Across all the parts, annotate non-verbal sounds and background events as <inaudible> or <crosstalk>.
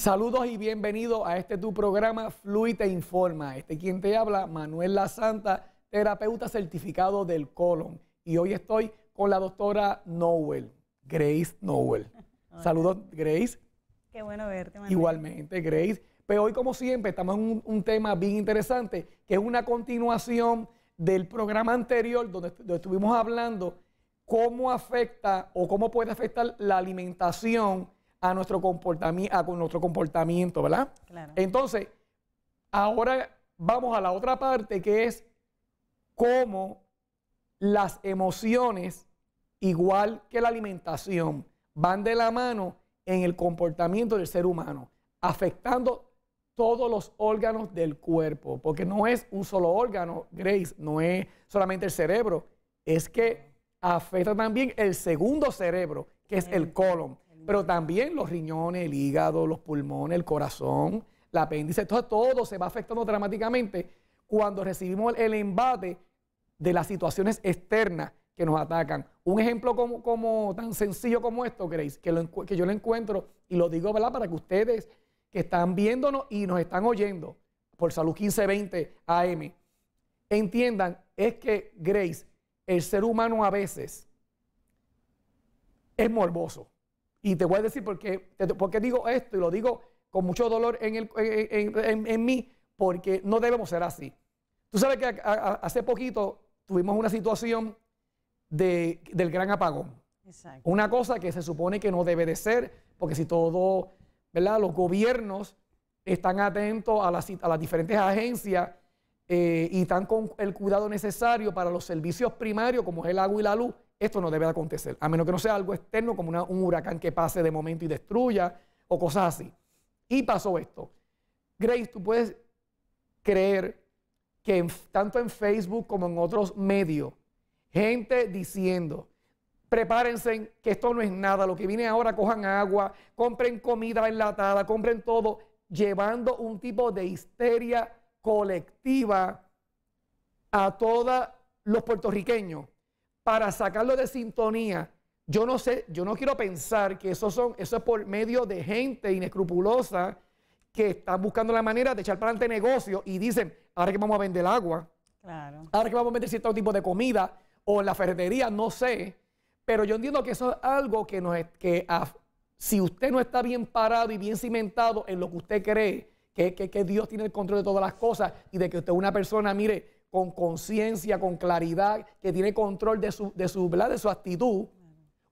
Saludos y bienvenidos a este tu programa Fluid te informa. Este quien te habla, Manuel La Santa, terapeuta certificado del colon. Y hoy estoy con la doctora Noel, Grace Noel. <laughs> Saludos, Grace. Qué bueno verte, Manuel. Igualmente, Grace. Pero hoy, como siempre, estamos en un, tema bien interesante, que es una continuación del programa anterior donde, donde estuvimos hablando cómo afecta o cómo puede afectar la alimentación a nuestro comportamiento, nuestro comportamiento, ¿verdad? Claro. Entonces, ahora vamos a la otra parte que es cómo las emociones, igual que la alimentación, van de la mano en el comportamiento del ser humano, afectando todos los órganos del cuerpo, porque no es un solo órgano, Grace, no es solamente el cerebro, es que afecta también el segundo cerebro, que es el colon. Pero también los riñones, el hígado, los pulmones, el corazón, la apéndice. Entonces todo se va afectando dramáticamente cuando recibimos el embate de las situaciones externas que nos atacan. Un ejemplo como, como tan sencillo como esto, Grace, que, yo lo encuentro y lo digo para que ustedes que están viéndonos y nos están oyendo por Salud 1520 AM entiendan, es que Grace, el ser humano a veces es morboso. Y te voy a decir por qué, digo esto y lo digo con mucho dolor en, mí, porque no debemos ser así. Tú sabes que hace poquito tuvimos una situación de, del gran apagón. Una cosa que se supone que no debe de ser, porque si todos, ¿verdad? Los gobiernos están atentos a las, diferentes agencias eh, y están con el cuidado necesario para los servicios primarios, como es el agua y la luz, esto no debe de acontecer, a menos que no sea algo externo como un huracán que pase de momento y destruya o cosas así. Y pasó esto. Grace, tú puedes creer que tanto en Facebook como en otros medios, gente diciendo, prepárense, que esto no es nada, lo que viene ahora, cojan agua, compren comida enlatada, compren todo, llevando un tipo de histeria colectiva a todos los puertorriqueños para sacarlo de sintonía. Yo no sé, yo no quiero pensar que eso, son, eso es por medio de gente inescrupulosa que está buscando la manera de echar para adelante negocio y dicen, ahora que vamos a vender agua, claro. ahora que vamos a vender cierto tipo de comida o en la ferretería, no sé. Pero yo entiendo que eso es algo que nos que si usted no está bien parado y bien cimentado en lo que usted cree, que, que, que Dios tiene el control de todas las cosas y de que usted es una persona, mire, con conciencia, con claridad, que tiene control de su, de su, de su actitud,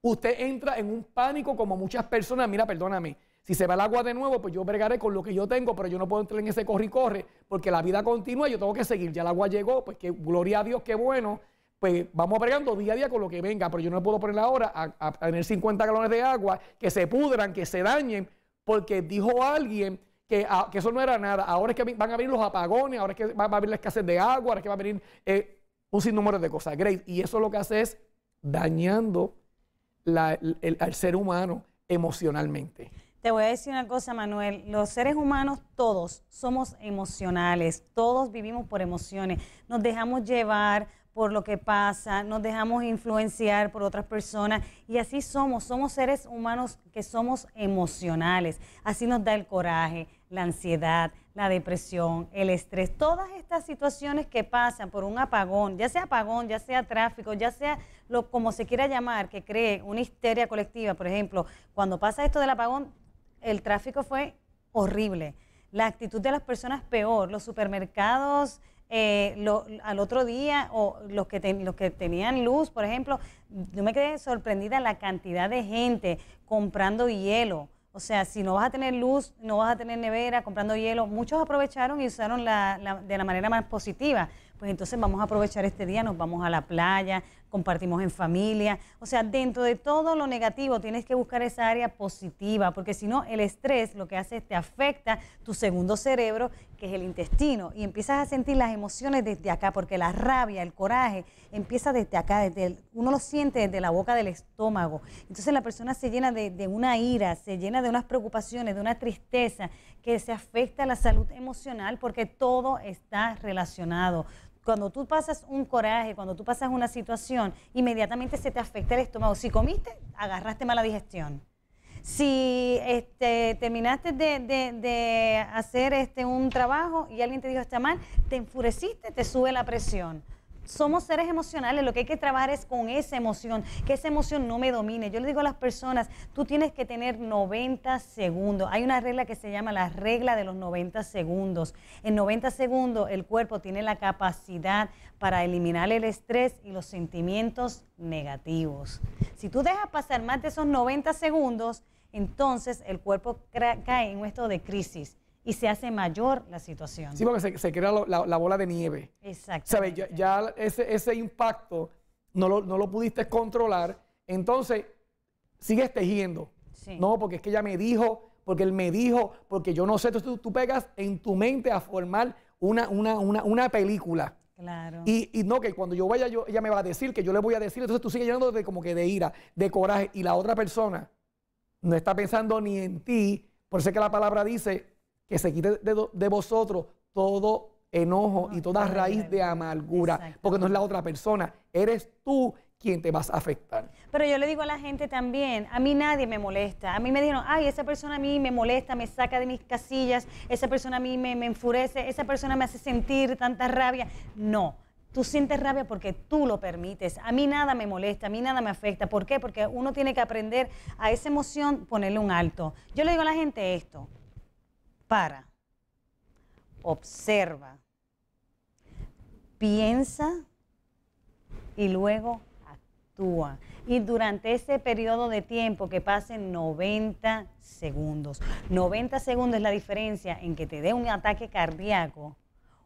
usted entra en un pánico como muchas personas, mira, perdóname, si se va el agua de nuevo, pues yo bregaré con lo que yo tengo, pero yo no puedo entrar en ese corre y corre, porque la vida continúa, yo tengo que seguir, ya el agua llegó, pues que gloria a Dios, qué bueno, pues vamos bregando día a día con lo que venga, pero yo no puedo poner ahora hora a, a tener 50 galones de agua que se pudran, que se dañen, porque dijo alguien Ah, que, eso no era nada. Ahora es que van a venir los apagones, ahora es que va, a venir la escasez de agua, ahora es que va a venir eh, un sinnúmero de cosas. Great. Y eso lo que hace es dañando al ser humano emocionalmente. Te voy a decir una cosa, Manuel. Los seres humanos todos somos emocionales, todos vivimos por emociones, nos dejamos llevar por lo que pasa, nos dejamos influenciar por otras personas y así somos, somos seres humanos que somos emocionales. Así nos da el coraje, la ansiedad, la depresión, el estrés, todas estas situaciones que pasan por un apagón, ya sea apagón, ya sea tráfico, ya sea lo como se quiera llamar, que cree una histeria colectiva, por ejemplo, cuando pasa esto del apagón, el tráfico fue horrible. La actitud de las personas peor, los supermercados eh, al otro día, o los que, los que tenían luz, por ejemplo, yo me quedé sorprendida la cantidad de gente comprando hielo. O sea, si no vas a tener luz, no vas a tener nevera, comprando hielo, muchos aprovecharon y usaron la, de la manera más positiva pues entonces vamos a aprovechar este día, nos vamos a la playa, compartimos en familia. O sea, dentro de todo lo negativo tienes que buscar esa área positiva, porque si no, el estrés lo que hace es te afecta tu segundo cerebro, que es el intestino, y empiezas a sentir las emociones desde acá, porque la rabia, el coraje, empieza desde acá, desde uno lo siente desde la boca del estómago. Entonces la persona se llena de, de una ira, se llena de unas preocupaciones, de una tristeza, que se afecta a la salud emocional, porque todo está relacionado cuando tú pasas un coraje, cuando tú pasas una situación, inmediatamente se te afecta el estómago. Si comiste, agarraste mala digestión. Si este, terminaste de, de, hacer este, un trabajo y alguien te dijo está mal, te enfureciste, te sube la presión somos seres emocionales, lo que hay que trabajar es con esa emoción, que esa emoción no me domine. Yo le digo a las personas, tú tienes que tener 90 segundos. Hay una regla que se llama la regla de los 90 segundos. En 90 segundos el cuerpo tiene la capacidad para eliminar el estrés y los sentimientos negativos. Si tú dejas pasar más de esos 90 segundos, entonces el cuerpo cae en esto de crisis y se hace mayor la situación. Sí, porque se, crea la, bola de nieve. Exacto. ¿Sabes? Ya, ese, impacto no lo, pudiste controlar, entonces sigues tejiendo. No, porque es que ella me dijo, porque él me dijo, porque yo no sé. tú, tú pegas en tu mente a formar una, una, película. Claro. Y, no, que cuando yo vaya, yo, ella me va a decir, que yo le voy a decir, entonces tú sigues llenando de como que de ira, de coraje, y la otra persona no está pensando ni en ti, por eso es que la palabra dice, que se quite de, vosotros todo enojo y toda raíz de amargura, porque no es la otra persona, eres tú quien te vas a afectar. Pero yo le digo a la gente también, a mí nadie me molesta, a mí me dijeron, ay, esa persona a mí me molesta, me saca de mis casillas, esa persona a mí me, me enfurece, esa persona me hace sentir tanta rabia. No, Tú sientes rabia porque tú lo permites. A mí nada me molesta, a mí nada me afecta. ¿Por qué? Porque uno tiene que aprender a esa emoción ponerle un alto. Yo le digo a la gente esto para, observa, piensa y luego actúa. Y durante ese periodo de tiempo que pasen 90 segundos. 90 segundos es la diferencia en que te dé un ataque cardíaco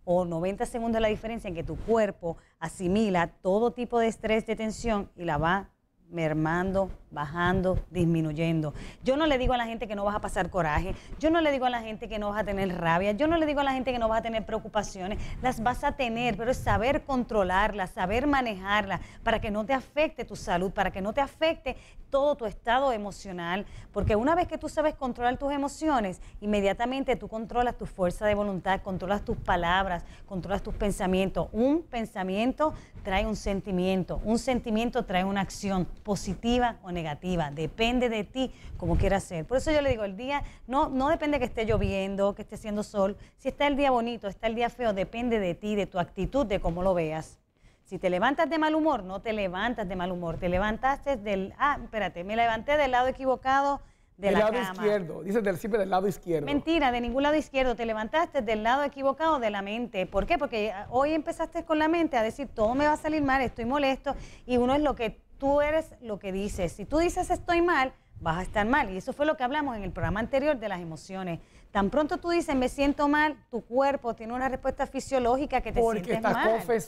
o 90 segundos es la diferencia en que tu cuerpo asimila todo tipo de estrés, de tensión y la va mermando bajando, disminuyendo. Yo no le digo a la gente que no vas a pasar coraje, yo no le digo a la gente que no vas a tener rabia, yo no le digo a la gente que no vas a tener preocupaciones, las vas a tener, pero es saber controlarlas, saber manejarlas para que no te afecte tu salud, para que no te afecte todo tu estado emocional, porque una vez que tú sabes controlar tus emociones, inmediatamente tú controlas tu fuerza de voluntad, controlas tus palabras, controlas tus pensamientos. Un pensamiento trae un sentimiento, un sentimiento trae una acción positiva o negativa negativa, depende de ti como quieras ser. Por eso yo le digo, el día no, no depende que esté lloviendo, que esté siendo sol, si está el día bonito, está el día feo, depende de ti, de tu actitud, de cómo lo veas. Si te levantas de mal humor, no te levantas de mal humor, te levantaste del, ah, espérate, me levanté del lado equivocado, de del lado izquierdo, dices del, siempre del lado izquierdo. Mentira, de ningún lado izquierdo, te levantaste del lado equivocado de la mente. ¿Por qué? Porque ah, hoy empezaste con la mente a decir, todo me va a salir mal, estoy molesto, y uno es lo que tú eres lo que dices. Si tú dices estoy mal, vas a estar mal. Y eso fue lo que hablamos en el programa anterior de las emociones. Tan pronto tú dices me siento mal, tu cuerpo tiene una respuesta fisiológica que te porque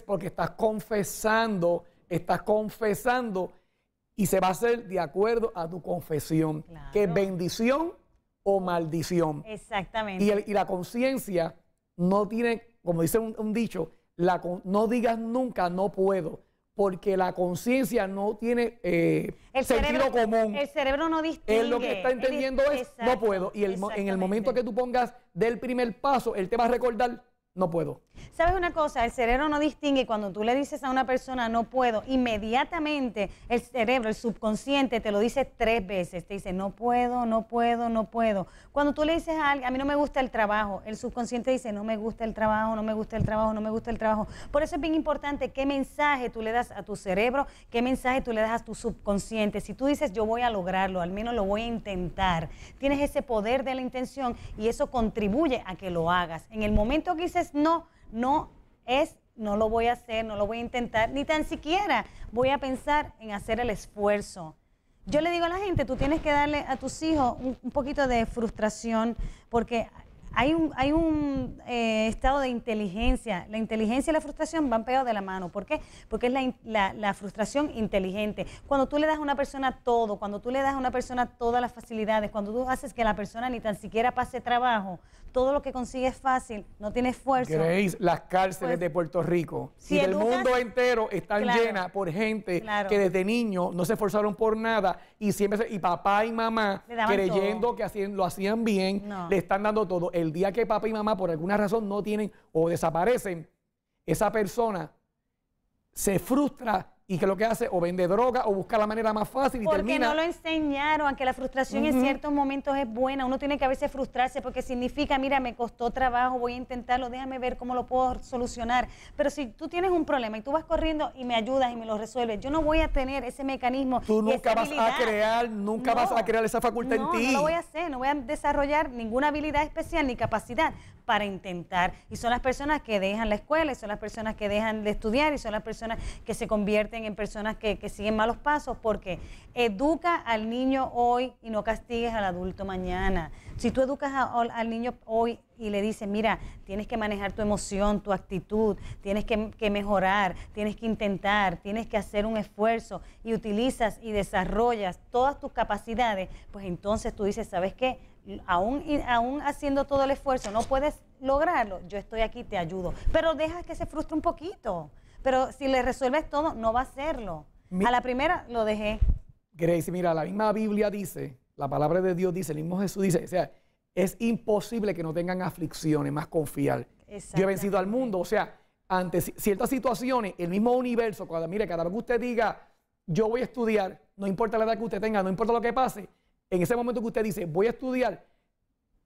porque estás confesando, estás confesando y se va a hacer de acuerdo a tu confesión. Claro. Que bendición o maldición. Exactamente. Y, la conciencia no tiene, como dice un, dicho, la, no digas nunca no puedo porque la conciencia no tiene eh, sentido común. El cerebro no distingue. Él lo que está entendiendo es, no puedo. Y en el momento que tú pongas del primer paso, él te va a recordar no puedo. ¿Sabes una cosa? El cerebro no distingue cuando tú le dices a una persona no puedo, inmediatamente el cerebro, el subconsciente te lo dice tres veces, te dice no puedo, no puedo, no puedo. Cuando tú le dices a alguien, a mí no me gusta el trabajo, el subconsciente dice no me gusta el trabajo, no me gusta el trabajo, no me gusta el trabajo. Por eso es bien importante qué mensaje tú le das a tu cerebro, qué mensaje tú le das a tu subconsciente. Si tú dices yo voy a lograrlo, al menos lo voy a intentar, tienes ese poder de la intención y eso contribuye a que lo hagas. En el momento que dices no, no es, no lo voy a hacer, no lo voy a intentar, ni tan siquiera voy a pensar en hacer el esfuerzo. Yo le digo a la gente, tú tienes que darle a tus hijos un poquito de frustración porque hay un, eh, estado de inteligencia. La inteligencia y la frustración van pegados de la mano. ¿Por qué? Porque es la, frustración inteligente. Cuando tú le das a una persona todo, cuando tú le das a una persona todas las facilidades, cuando tú haces que la persona ni tan siquiera pase trabajo, todo lo que consigue es fácil, no tiene esfuerzo. ¿Creéis? las cárceles pues, de Puerto Rico si y del mundo entero están llenas por gente que desde niño no se esforzaron por nada y siempre y papá y mamá creyendo que así, lo hacían bien, le están dando todo el día que papá y mamá por alguna razón no tienen o desaparecen, esa persona se frustra y que lo que hace o vende droga o busca la manera más fácil y termina. Porque no lo enseñaron, aunque la frustración en ciertos momentos es buena, uno tiene que a veces frustrarse porque significa, mira, me costó trabajo, voy a intentarlo, déjame ver cómo lo puedo solucionar. Pero si tú tienes un problema y tú vas corriendo y me ayudas y me lo resuelves, yo no voy a tener ese mecanismo. Tú nunca vas a crear, nunca vas a crear esa facultad en ti. No, lo voy a hacer, no voy a desarrollar ninguna habilidad especial ni capacidad para intentar. Y son las personas que dejan la escuela, y son las personas que dejan de estudiar, y son las personas que se convierten en personas que, siguen malos pasos, porque educa al niño hoy y no castigues al adulto mañana. Si tú educas al niño hoy y le dices, mira, tienes que manejar tu emoción, tu actitud, tienes que, mejorar, tienes que intentar, tienes que hacer un esfuerzo y utilizas y desarrollas todas tus capacidades, pues entonces tú dices, ¿sabes qué? aún, aún haciendo todo el esfuerzo, no puedes lograrlo, yo estoy aquí, te ayudo. Pero deja que se frustre un poquito. Pero si le resuelves todo, no va a hacerlo. a la primera lo dejé. Grace, mira, la misma Biblia dice, la palabra de Dios dice, el mismo Jesús dice, o sea, es imposible que no tengan aflicciones, más confiar. Yo he vencido al mundo, o sea, ante ciertas situaciones, el mismo universo, cuando, mire, cada vez que usted diga, yo voy a estudiar, no importa la edad que usted tenga, no importa lo que pase, en ese momento que usted dice, voy a estudiar,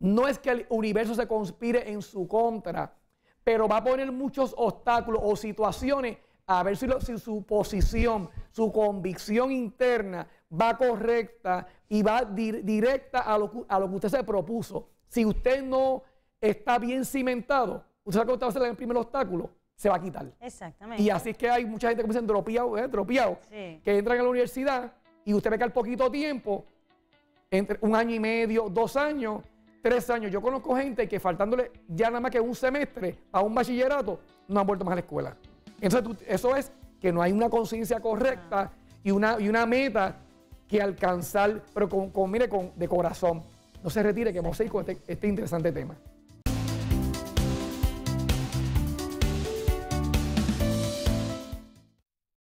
no es que el universo se conspire en su contra, pero va a poner muchos obstáculos o situaciones a ver si, su posición, su convicción interna va correcta y va directa a lo, que usted se propuso. Si usted no está bien cimentado, usted sabe que usted va a hacer el primer obstáculo, se va a quitar. Exactamente. Y así es que hay mucha gente que me dicen dropeado, eh, dropeado, que entran a la universidad y usted ve que al poquito tiempo entre un año y medio, dos años, tres años. Yo conozco gente que faltándole ya nada más que un semestre a un bachillerato, no han vuelto más a la escuela. Entonces, eso es que no hay una conciencia correcta ah. y una, y una meta que alcanzar, pero con, mire, con, de corazón. No se retire, que vamos este, este interesante tema.